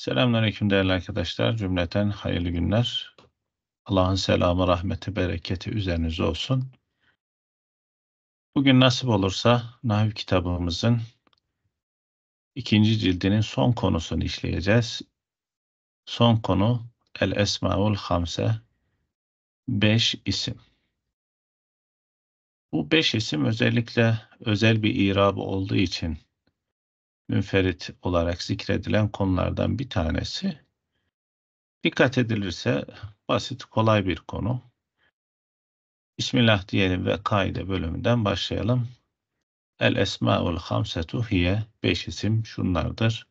Selamünaleyküm değerli arkadaşlar. Cümleten hayırlı günler. Allah'ın selamı, rahmeti, bereketi üzerinize olsun. Bugün nasip olursa Nahiv kitabımızın ikinci cildinin son konusunu işleyeceğiz. Son konu El Esmaul Hamse, beş isim. Bu beş isim özellikle özel bir irab olduğu için münferit olarak zikredilen konulardan bir tanesi. Dikkat edilirse basit, kolay bir konu. Bismillah diyelim ve kaide bölümünden başlayalım. El esmaul hamsetu hiye beş isim şunlardır.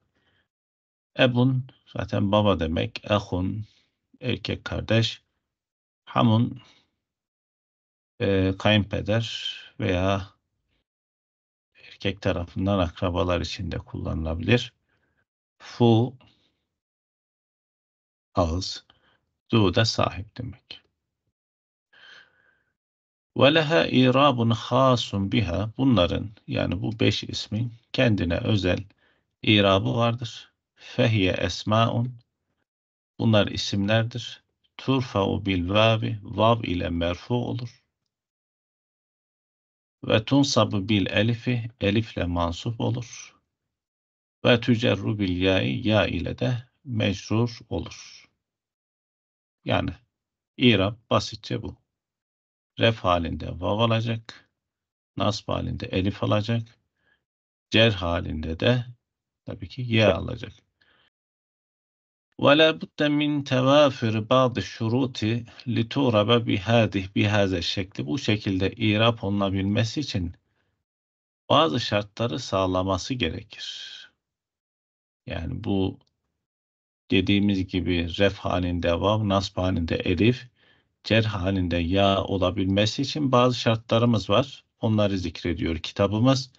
Ebun zaten baba demek. Ehun erkek kardeş. Hamun e, kayınpeder veya erkek tarafından akrabalar içinde kullanılabilir. Fu ağız, du da sahip demek. Ve leha irabun hasun biha. Bunların yani bu beş ismin kendine özel irabı vardır. Fehye esmaun. Bunlar isimlerdir. Turfa'u bil vavi. Vav ile merfu olur. Ve tunsabı bil elifi elifle mansup olur. Ve tücerru bil yai ya ile de mecrur olur. Yani İrab basitçe bu. Ref halinde vav alacak. Nasb halinde elif alacak. Cer halinde de tabii ki ye alacak. ولا بد من tevafür bazı şuruti lituraba bihadih bihaze şekli bu şekilde irap olunabilmesi için bazı şartları sağlaması gerekir. Yani bu dediğimiz gibi ref halinde vav, nasb halinde elif, cer halinde ya olabilmesi için bazı şartlarımız var. Onları zikrediyor kitabımız.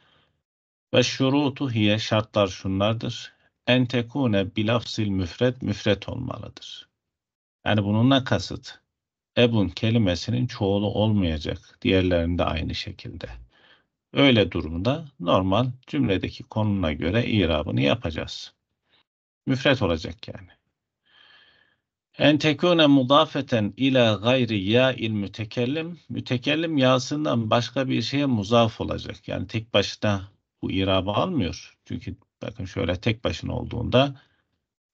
Ve şurutu hiye şartlar şunlardır en tekune bilafsil müfret müfret olmalıdır. Yani bununla kasıt ebun kelimesinin çoğulu olmayacak. Diğerlerinde aynı şekilde. Öyle durumda normal cümledeki konuna göre irabını yapacağız. Müfret olacak yani. En tekune mudafeten ila gayri ya il mütekellim. Mütekellim yasından başka bir şeye muzaf olacak. Yani tek başına bu irabı almıyor. Çünkü Bakın şöyle tek başına olduğunda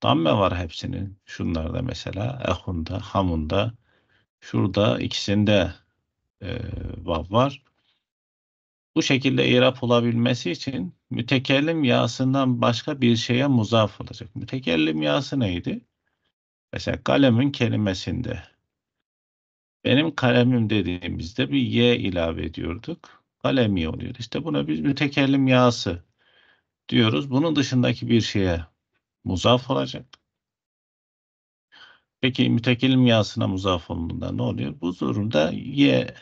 damme var hepsinin. Şunlarda mesela ehunda, hamunda. Şurada ikisinde e, vav var. Bu şekilde irap olabilmesi için mütekellim yasından başka bir şeye muzaf olacak. Mütekellim yası neydi? Mesela kalemin kelimesinde. Benim kalemim dediğimizde bir y ilave ediyorduk. Kalemi oluyor. İşte buna biz mütekellim yası diyoruz. Bunun dışındaki bir şeye muzaf olacak. Peki mütekel miyasına muzaf olduğunda ne oluyor? Bu durumda y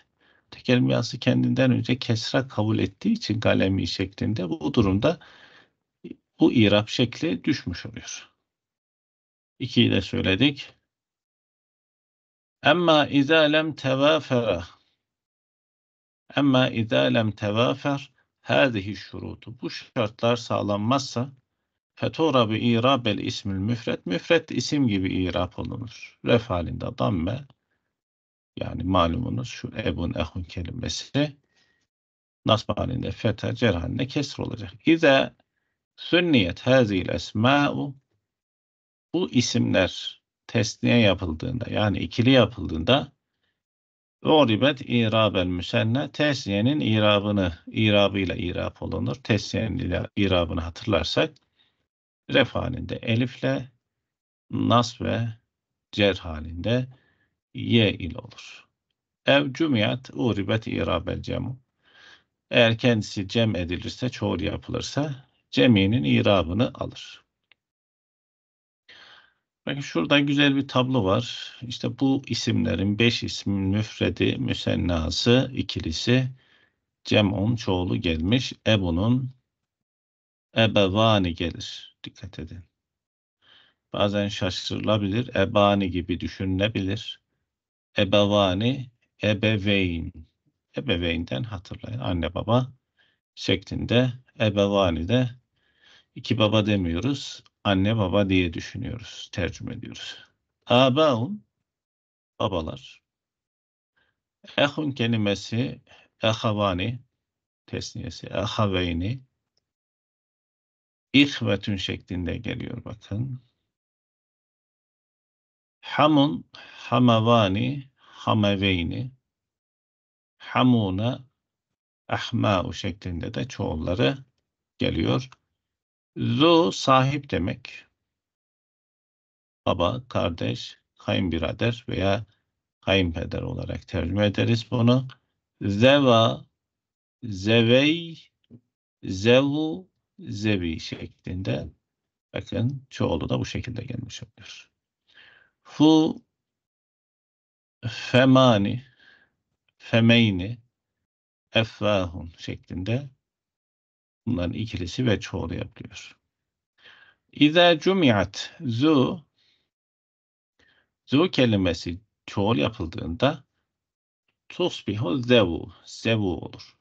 tekel miyası kendinden önce kesra kabul ettiği için kalemi şeklinde bu durumda bu irap şekli düşmüş oluyor. 2'yi de söyledik. Emma izâ lem tevâfera Emma izâ lem hâzihi şurutu. Bu şartlar sağlanmazsa fetora bi el ismül müfret. Müfret isim gibi irap olunur. Ref halinde damme yani malumunuz şu ebun ehun kelimesi nasb halinde fete cer halinde kesr olacak. İze sünniyet hazil esma'u bu isimler tesniye yapıldığında yani ikili yapıldığında Goribet irabel müsenne tesyenin irabını irabıyla irab olunur. tesyenin irabını hatırlarsak ref halinde elifle nas ve cer halinde y ile olur. Ev cumiyat uribet irabel cemu. Eğer kendisi cem edilirse, çoğul yapılırsa ceminin irabını alır. Bakın şurada güzel bir tablo var. İşte bu isimlerin beş ismin müfredi, müsennası, ikilisi cem'un çoğulu gelmiş. Ebu'nun ebevani gelir. Dikkat edin. Bazen şaşırılabilir. Ebani gibi düşünülebilir. Ebevani, ebeveyn. Ebeveynden hatırlayın. Anne baba şeklinde. Ebevani de iki baba demiyoruz anne baba diye düşünüyoruz, tercüme ediyoruz. Abaun babalar. Ehun kelimesi ehavani tesniyesi ehaveyni ihvetün şeklinde geliyor bakın. Hamun hamavani hameveyni hamuna ahma'u şeklinde de çoğulları geliyor. Zu sahip demek. Baba, kardeş, kayınbirader veya kayınpeder olarak tercüme ederiz bunu. Zeva, zevey, zevu, zevi şeklinde. Bakın çoğulu da bu şekilde gelmiş oluyor. Fu, femani, femeyni, effahun şeklinde Bunların ikilisi ve çoğulu yapılıyor. İza cumiat zu zu kelimesi çoğul yapıldığında tusbihu zevu zevu olur.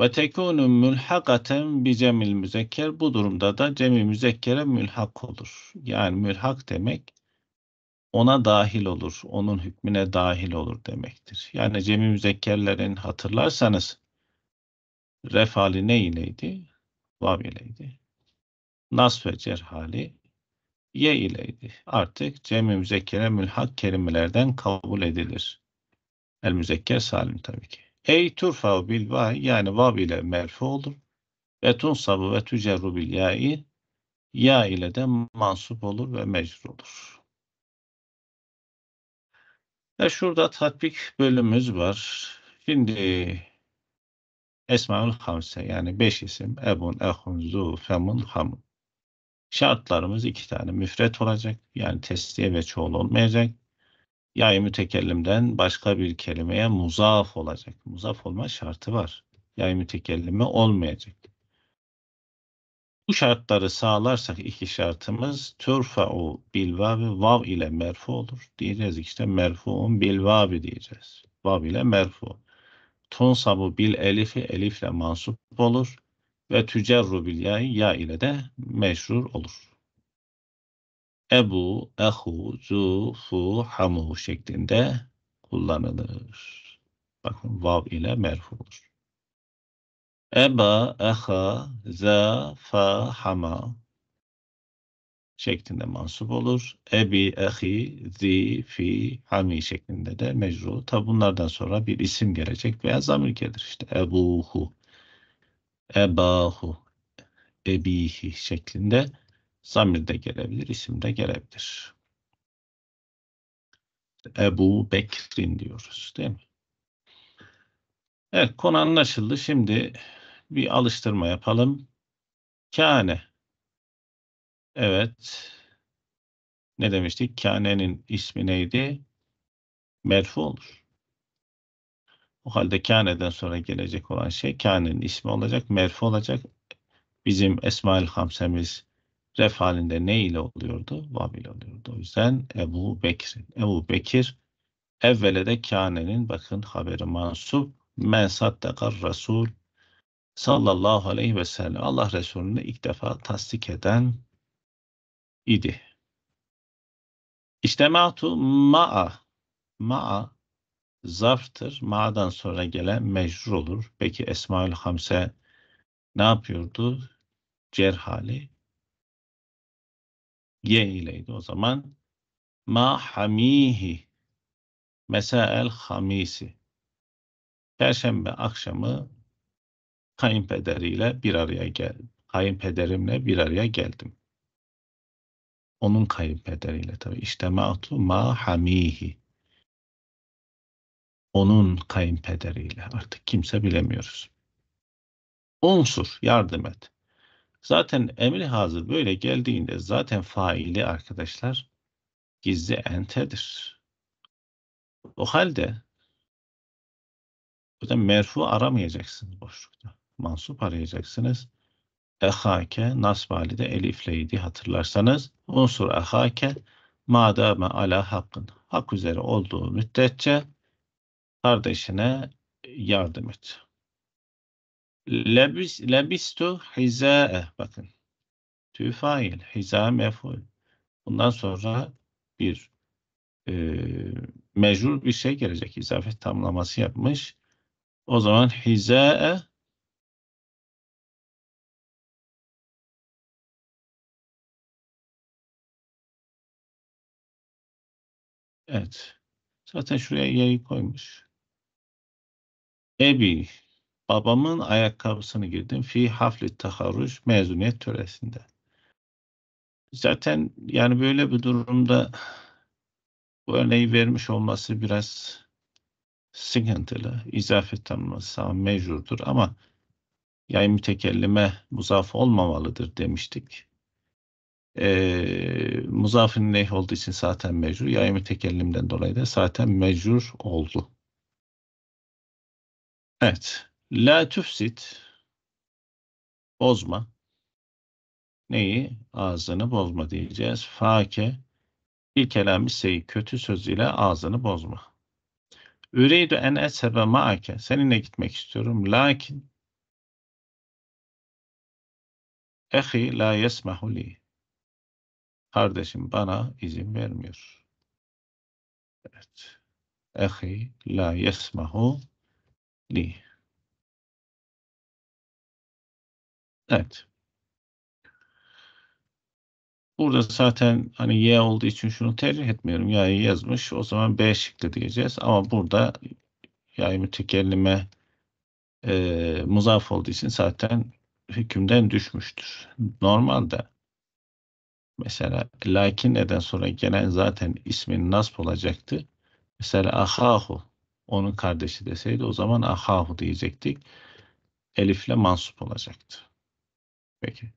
Ve tekunu mülhakaten bi cemil müzekker bu durumda da cemil müzekkere mülhak olur. Yani mülhak demek ona dahil olur, onun hükmüne dahil olur demektir. Yani cemil müzekkerlerin hatırlarsanız Ref hali ne ileydi? Vav ileydi. Nas ve cer hali ye ileydi. Artık cem-i müzekkere mülhak kelimelerden kabul edilir. El müzekker salim tabii ki. Ey turfav bil vav yani vav ile merfu olur. Ve tunsabu ve tücerru bil ya'i ya ile de mansup olur ve mecrur olur. Ve şurada tatbik bölümümüz var. Şimdi Esmaül Hamse yani beş isim Ebun, Ehun, Zu, Femun, Hamun. Şartlarımız iki tane müfret olacak yani tesliye ve çoğul olmayacak. Yay mütekellimden başka bir kelimeye muzaf olacak. Muzaf olma şartı var. Yay mütekellime olmayacak. Bu şartları sağlarsak iki şartımız türfa'u bilvavi vav ile merfu olur. Diyeceğiz işte merfu'un bilvavi diyeceğiz. Vav ile merfu tunsabu bil elifi elifle mansup olur ve tücerru bil yay ya ile de meşhur olur. Ebu, ehu, zu, fu, hamu şeklinde kullanılır. Bakın vav ile merfu olur. Eba, eha, za, fa, hama şeklinde mansup olur. Ebi, ehi, zi, fi, hami şeklinde de mecru. Tabi bunlardan sonra bir isim gelecek veya zamir gelir. İşte ebuhu, ebahu, ebihi şeklinde zamir de gelebilir, isim de gelebilir. Ebu Bekrin diyoruz değil mi? Evet konu anlaşıldı. Şimdi bir alıştırma yapalım. Kâne Evet. Ne demiştik? Kâne'nin ismi neydi? Merfu olur. O halde kâne'den sonra gelecek olan şey kâne'nin ismi olacak, merfu olacak. Bizim Esma'il Hamsemiz ref halinde ne ile oluyordu? Vav ile oluyordu. O yüzden Ebu Bekir. Ebu Bekir evvele de kâne'nin bakın haberi mansup. Men saddakar Resul sallallahu aleyhi ve sellem Allah Resulü'nü ilk defa tasdik eden idi. İçtematu ma'a. Ma'a zarftır. Ma'dan sonra gelen mecrur olur. Peki Esmaül Hamse ne yapıyordu? Cer hali. Ye ileydi o zaman. Ma hamihi. Mesael hamisi. Perşembe akşamı kayınpederiyle bir araya geldim. Kayınpederimle bir araya geldim. Onun kayınpederiyle tabi. İçtemaatu ma hamihi. Onun kayınpederiyle. Artık kimse bilemiyoruz. Unsur yardım et. Zaten emri hazır böyle geldiğinde zaten faili arkadaşlar gizli entedir. O halde da merfu aramayacaksınız boşlukta. Mansup arayacaksınız ehake nasb halinde elifleydi hatırlarsanız. Unsur ehake madame ala hakkın. Hak üzere olduğu müddetçe kardeşine yardım et. Lebis, lebistu hizae. Bakın. Tü fail. Hiza meful. Bundan sonra bir e, mecrur bir şey gelecek. İzafet tamlaması yapmış. O zaman hizae Evet. Zaten şuraya yayı koymuş. Ebi. Babamın ayakkabısını girdim. Fi hafli taharruş mezuniyet töresinde. Zaten yani böyle bir durumda bu örneği vermiş olması biraz sıkıntılı. İzafi tanıması mecburdur ama yay mütekellime muzaf olmamalıdır demiştik. E, ee, muzafın neyh olduğu için zaten mecbur. Yayımı tekellimden dolayı da zaten mecbur oldu. Evet. La tufsit, bozma. Neyi? Ağzını bozma diyeceğiz. Fake bir kelamı şey kötü ile ağzını bozma. Üreydu en esebe maake. Seninle gitmek istiyorum. Lakin ehi la yesmahu li. Kardeşim bana izin vermiyor. Evet. Ehi la yesmahu li. Evet. Burada zaten hani Y olduğu için şunu tercih etmiyorum. Ya'yı yazmış. O zaman B şıkkı diyeceğiz. Ama burada ya'yı mütekellime e, muzaf olduğu için zaten hükümden düşmüştür. Normalde Mesela lakin neden sonra gelen zaten ismin nasp olacaktı. Mesela ahahu onun kardeşi deseydi o zaman ahahu diyecektik. Elifle mansup olacaktı. Peki.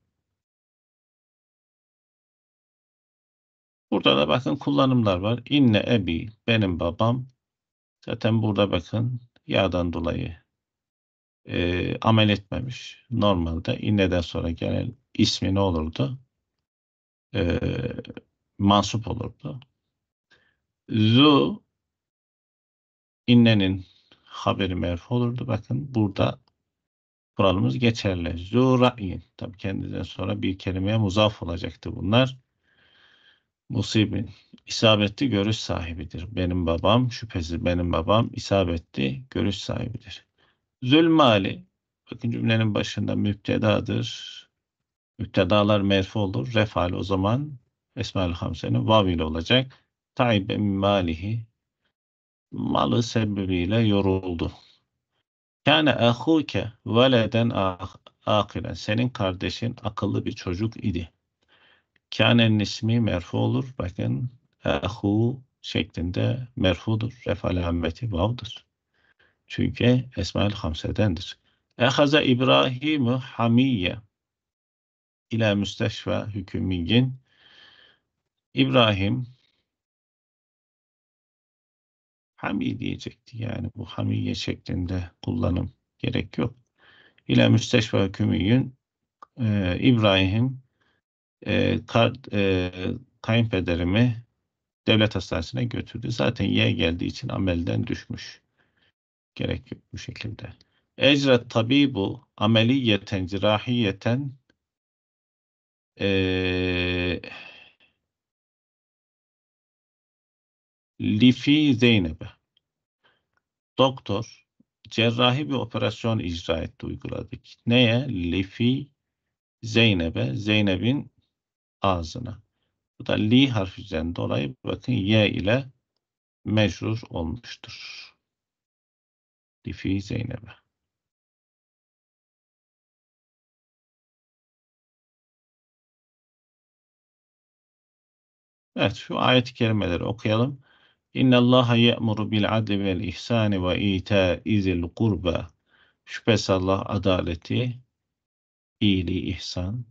Burada da bakın kullanımlar var. İnne ebi benim babam. Zaten burada bakın yağdan dolayı e, amel etmemiş. Normalde inneden sonra gelen ismi ne olurdu? e, mansup olurdu. Zu innenin haberi merfu olurdu. Bakın burada kuralımız geçerli. Zu ra'yin. Tabi kendinden sonra bir kelimeye muzaf olacaktı bunlar. Musibin. isabetli görüş sahibidir. Benim babam şüphesiz benim babam isabetli görüş sahibidir. Zülmali. Bakın cümlenin başında müptedadır. Müptedalar merfu olur. refal o zaman Esma-ül Hamse'nin vav ile olacak. Taibe malihi malı sebebiyle yoruldu. Kâne ahûke veleden akilen. Senin kardeşin akıllı bir çocuk idi. Kâne'nin ismi merfu olur. Bakın ahu şeklinde merfudur. refal alameti vavdır. Çünkü Esmaül Hamse'dendir. Ehaza İbrahim'u hamiyye ila müsteşfa hükümiyin İbrahim Hami diyecekti. Yani bu hamiye şeklinde kullanım gerek yok. İle müsteşfa hükümiyin e, İbrahim e, kar, e, kayınpederimi devlet hastanesine götürdü. Zaten ye geldiği için amelden düşmüş. Gerek yok bu şekilde. Ecret bu ameliyeten cirahiyeten Lifi Zeynep'e doktor cerrahi bir operasyon icra etti uyguladık. Neye? Lifi Zeynep'e, Zeynep'in ağzına. Bu da li harfinden dolayı bakın y ile mecrur olmuştur. Lifi Zeynep'e. Evet şu ayet-i kerimeleri okuyalım. İnna Allah ye'muru bil adli vel ihsani ve ita'izil kurba. Şüphesiz Allah adaleti, iyiliği, ihsan,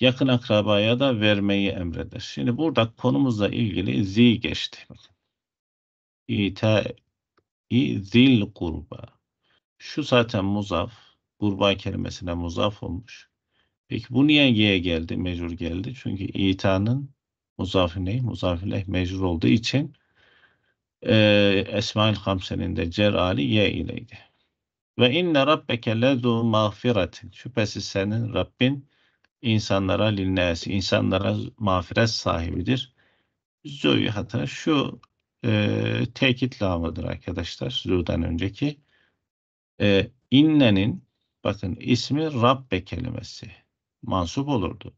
yakın akrabaya da vermeyi emreder. Şimdi burada konumuzla ilgili zi geçti. İta i zil kurba. Şu zaten muzaf. Kurba kelimesine muzaf olmuş. Peki bu niye G'ye geldi? Mecbur geldi. Çünkü ita'nın muzafine, muzafileh mecrur olduğu için e, Esmaül Hamse'nin de cerali ye ileydi. Ve inne rabbeke lezu mağfiretin. Şüphesiz senin Rabbin insanlara linnesi, insanlara mağfiret sahibidir. Zü'yü hata şu e, tekit lamıdır arkadaşlar. Zü'den önceki. E, innenin bakın ismi Rabbe kelimesi mansup olurdu.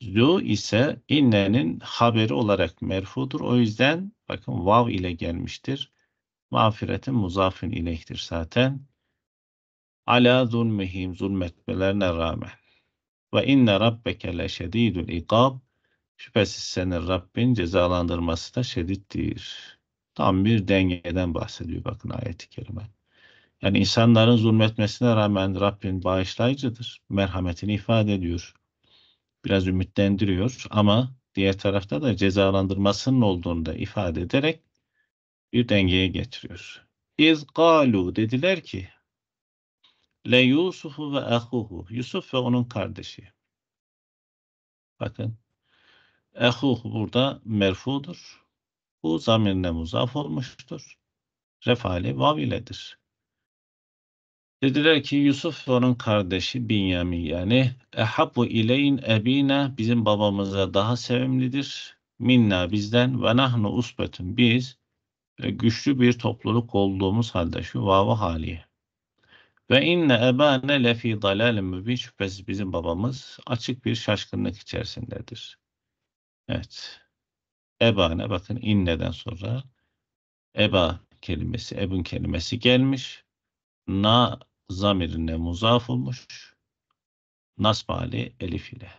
Zu ise innenin haberi olarak merfudur. O yüzden bakın vav ile gelmiştir. Mağfiretin muzafin ileyhtir zaten. Ala zulmihim zulmetmelerine rağmen. Ve inne rabbeke le şedidul ikab. Şüphesiz senin Rabbin cezalandırması da şedittir. Tam bir dengeden bahsediyor bakın ayeti kerime. Yani insanların zulmetmesine rağmen Rabbin bağışlayıcıdır. Merhametini ifade ediyor biraz ümitlendiriyor ama diğer tarafta da cezalandırmasının olduğunu da ifade ederek bir dengeye getiriyor. İz galu dediler ki le Yusufu ve ahuhu Yusuf ve onun kardeşi. Bakın ahuh burada merfudur. Bu zamirle muzaf olmuştur. Refali vav iledir. Dediler ki Yusuf'un kardeşi Binyamin yani Ehabu ileyn ebina bizim babamıza daha sevimlidir. Minna bizden ve nahnu usbetun biz e, güçlü bir topluluk olduğumuz halde şu vav haliye. Ve inne ebane lefi dalalin mübin şüphesiz bizim babamız açık bir şaşkınlık içerisindedir. Evet. Ebane bakın inneden sonra eba kelimesi, ebun kelimesi gelmiş. Na zamirine muzaf olmuş. Nasb hali elif ile.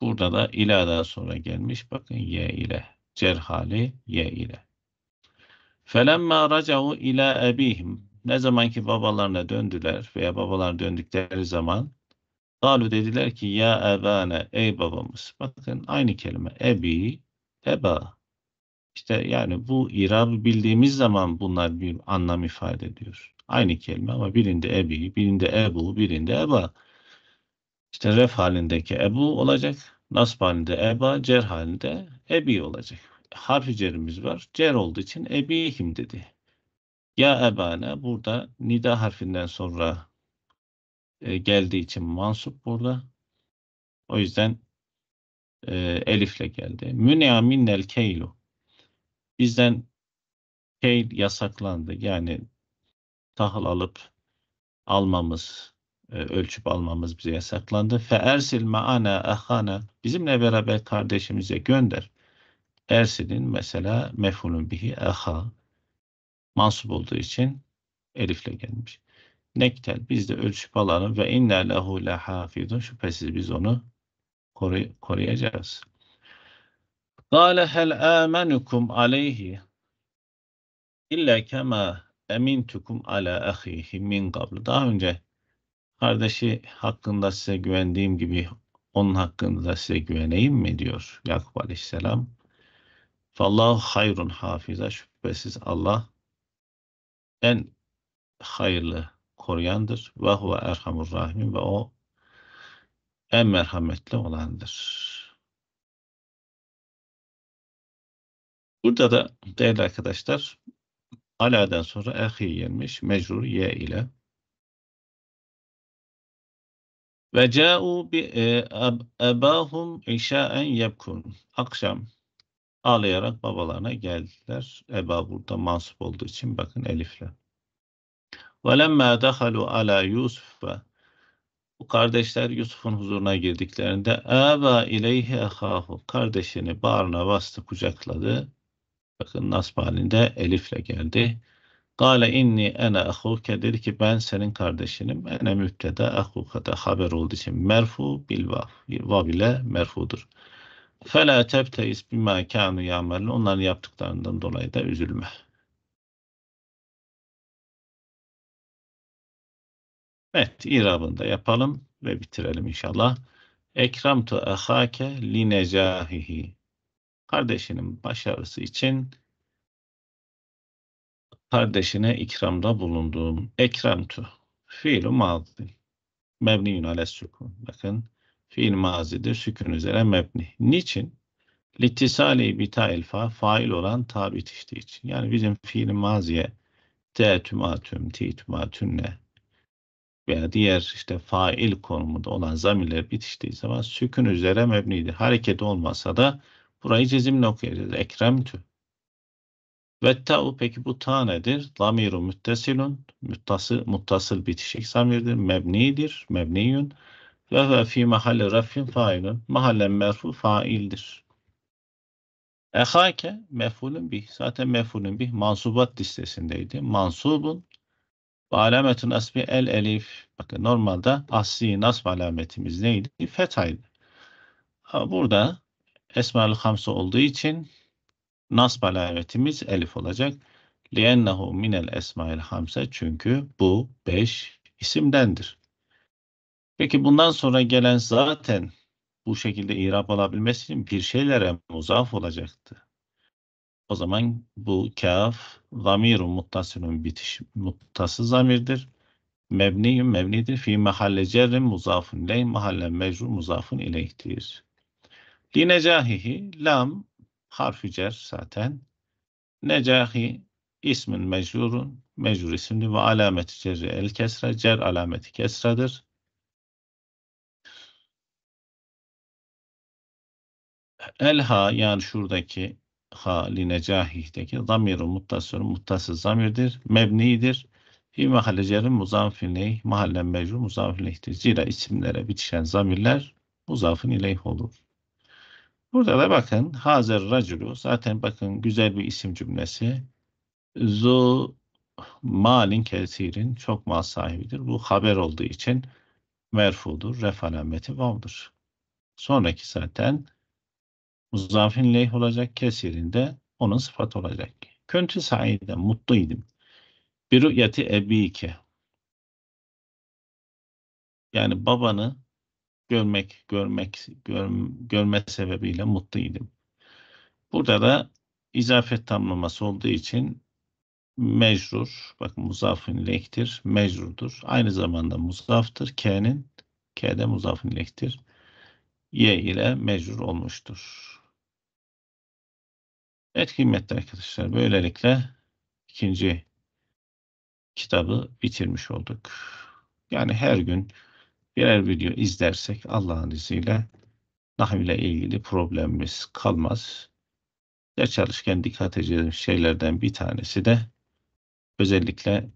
Burada da iladan sonra gelmiş. Bakın ye ile. Cer hali ye ile. Felemma raca'u ila ebihim. Ne zaman ki babalarına döndüler veya babalar döndükleri zaman Galu dediler ki ya ebane ey babamız. Bakın aynı kelime ebi, eba. İşte yani bu irab bildiğimiz zaman bunlar bir anlam ifade ediyor. Aynı kelime ama birinde ebi, birinde ebu, birinde eba. İşte ref halindeki ebu olacak, nasb halinde eba, cer halinde ebi olacak. Harfi cerimiz var. Cer olduğu için ebihim dedi. Ya ebane burada nida harfinden sonra e, geldiği için mansup burada. O yüzden e, elifle geldi. Münea minnel keylu. Bizden şey yasaklandı. Yani tahıl alıp almamız, e, ölçüp almamız bize yasaklandı. Fe ersil maana ahana bizimle beraber kardeşimize gönder. Ersil'in mesela mefulun bihi aha mansup olduğu için elifle gelmiş. Nektel biz de ölçüp alalım ve inna lehu lehafizun şüphesiz biz onu koruy koruyacağız. Kâle hel âmenukum aleyhi illa kema emintukum ala ahihi min qabl. Daha önce kardeşi hakkında size güvendiğim gibi onun hakkında da size güveneyim mi diyor Yakup aleyhisselam. Fallahu hayrun hafiza şüphesiz Allah en hayırlı koruyandır. Ve huve erhamur rahimin ve o en merhametli olandır. Burada da değerli arkadaşlar Ala'dan sonra ehi gelmiş mecrur ye ile. Ve ca'u bi ebahum işa'en yebkun. Akşam ağlayarak babalarına geldiler. Eba burada mansup olduğu için bakın elifle. Ve lemmâ dehalu ala Yusuf'a bu kardeşler Yusuf'un huzuruna girdiklerinde aba ileyhi ehahu kardeşini bağrına bastı kucakladı Bakın nasb halinde elifle geldi. Gale inni ene ahuke dedi ki ben senin kardeşinim. Ene müptede ahuke de haber olduğu için merfu bil vav. Vav ile merfudur. Fela tebteis bima kanu yamelin. Onların yaptıklarından dolayı da üzülme. Evet, irabını da yapalım ve bitirelim inşallah. Ekramtu ahake li necahihi kardeşinin başarısı için kardeşine ikramda bulunduğum ekremtu fiil mazi mebniyün ale sükun bakın fiil mazidir sükun üzere mebni niçin litisali bita ilfa fail olan tabi itiştiği için yani bizim fiil maziye te tümatüm ti tümatünne veya diğer işte fail konumunda olan zamirler bitiştiği zaman sükun üzere mebnidir. Hareket olmasa da Burayı cezimle okuyacağız. Ekremtü. Ve peki bu ta nedir? Lamiru müttesilun. Müttasıl, muttasıl bitişik samirdir, Mebnidir. Mebniyun. Ve ve fi mahalle rafin failun. Mahallen merfu faildir. Ehake mefulun bih. Zaten mefulun bih mansubat listesindeydi. Mansubun ve alametun asbi el elif. Bakın normalde asli nasb alametimiz neydi? Fethaydı. Burada Esmaül Hamsı olduğu için nasb alametimiz elif olacak. لِيَنَّهُ مِنَ الْاَسْمَاءِ hamse Çünkü bu beş isimdendir. Peki bundan sonra gelen zaten bu şekilde irab alabilmesi için bir şeylere muzaf olacaktı. O zaman bu kaf zamirun muttasilun bitiş muttası zamirdir. Mebniyun mebnidir fi mahalle cerrin muzafun ley mahalle mecrur muzafun ileyhtir. Linecahihi lam harfi cer zaten. Necahi ismin mecrurun mecrur isimli ve alameti cerri el kesre cer alameti kesredir. Elha yani şuradaki ha linecahih'teki zamirun muttasilun muttasıl zamirdir. Mebnidir. Fi mahalle cerin muzafin mahallen mecrur muzafin ileyhtir. Zira isimlere bitişen zamirler muzafin ileyh olur. Burada da bakın Hazer Raculu zaten bakın güzel bir isim cümlesi. Zu malin kesirin çok mal sahibidir. Bu haber olduğu için merfudur. Ref alameti vavdır. Sonraki zaten muzafin leyh olacak. kesirinde onun sıfat olacak. Köntü saide mutluydum. Bir rüyeti ebike. Yani babanı görmek, görmek, görme sebebiyle mutluydum. Burada da izafet tamlaması olduğu için mecrur, bakın muzafın lektir, mecrurdur. Aynı zamanda muzaftır. K'nin, K'de muzafın lektir. Y ile mecrur olmuştur. Evet kıymetli arkadaşlar böylelikle ikinci kitabı bitirmiş olduk. Yani her gün birer video izlersek Allah'ın izniyle nahiv ile ilgili problemimiz kalmaz. Ders çalışırken dikkat edeceğim şeylerden bir tanesi de özellikle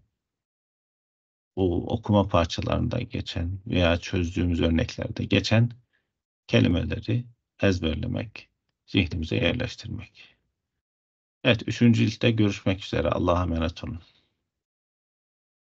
bu okuma parçalarında geçen veya çözdüğümüz örneklerde geçen kelimeleri ezberlemek, zihnimize yerleştirmek. Evet, üçüncü ilkte görüşmek üzere. Allah'a emanet olun.